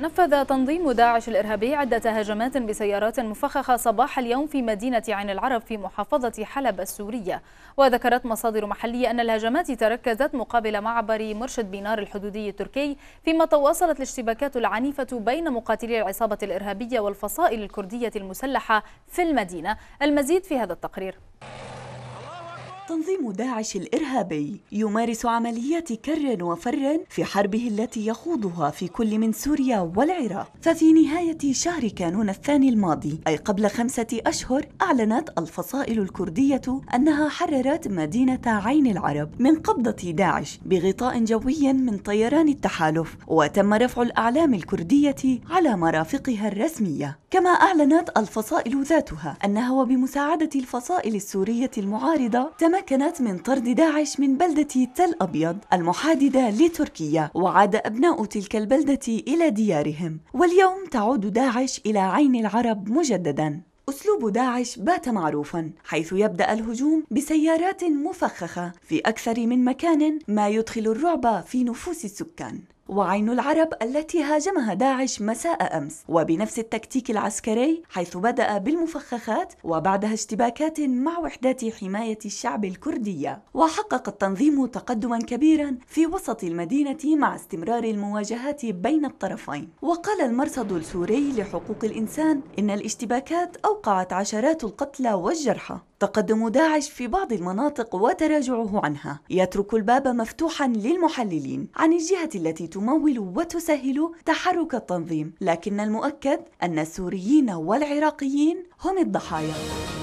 نفذ تنظيم داعش الإرهابي عدة هجمات بسيارات مفخخة صباح اليوم في مدينة عين العرب في محافظة حلب السورية وذكرت مصادر محلية أن الهجمات تركزت مقابل معبر مرشد بينار الحدودي التركي فيما تواصلت الاشتباكات العنيفة بين مقاتلي العصابة الإرهابية والفصائل الكردية المسلحة في المدينة المزيد في هذا التقرير تنظيم داعش الإرهابي يمارس عمليات كر وفر في حربه التي يخوضها في كل من سوريا والعراق ففي نهاية شهر كانون الثاني الماضي أي قبل خمسة أشهر أعلنت الفصائل الكردية أنها حررت مدينة عين العرب من قبضة داعش بغطاء جوي من طيران التحالف وتم رفع الأعلام الكردية على مرافقها الرسمية كما أعلنت الفصائل ذاتها أنها وبمساعدة الفصائل السورية المعارضة تم تمكنت من طرد داعش من بلدة تل أبيض المحاددة لتركيا وعاد أبناء تلك البلدة إلى ديارهم واليوم تعود داعش إلى عين العرب مجدداً أسلوب داعش بات معروفا حيث يبدأ الهجوم بسيارات مفخخة في أكثر من مكان ما يدخل الرعب في نفوس السكان وعين العرب التي هاجمها داعش مساء أمس وبنفس التكتيك العسكري حيث بدأ بالمفخخات وبعدها اشتباكات مع وحدات حماية الشعب الكردية وحقق التنظيم تقدما كبيرا في وسط المدينة مع استمرار المواجهات بين الطرفين وقال المرصد السوري لحقوق الإنسان إن الاشتباكات أوقعت عشرات القتلى والجرحى تقدم داعش في بعض المناطق وتراجعه عنها يترك الباب مفتوحا للمحللين عن الجهة التي تمول وتسهل تحرك التنظيم لكن المؤكد أن السوريين والعراقيين هم الضحايا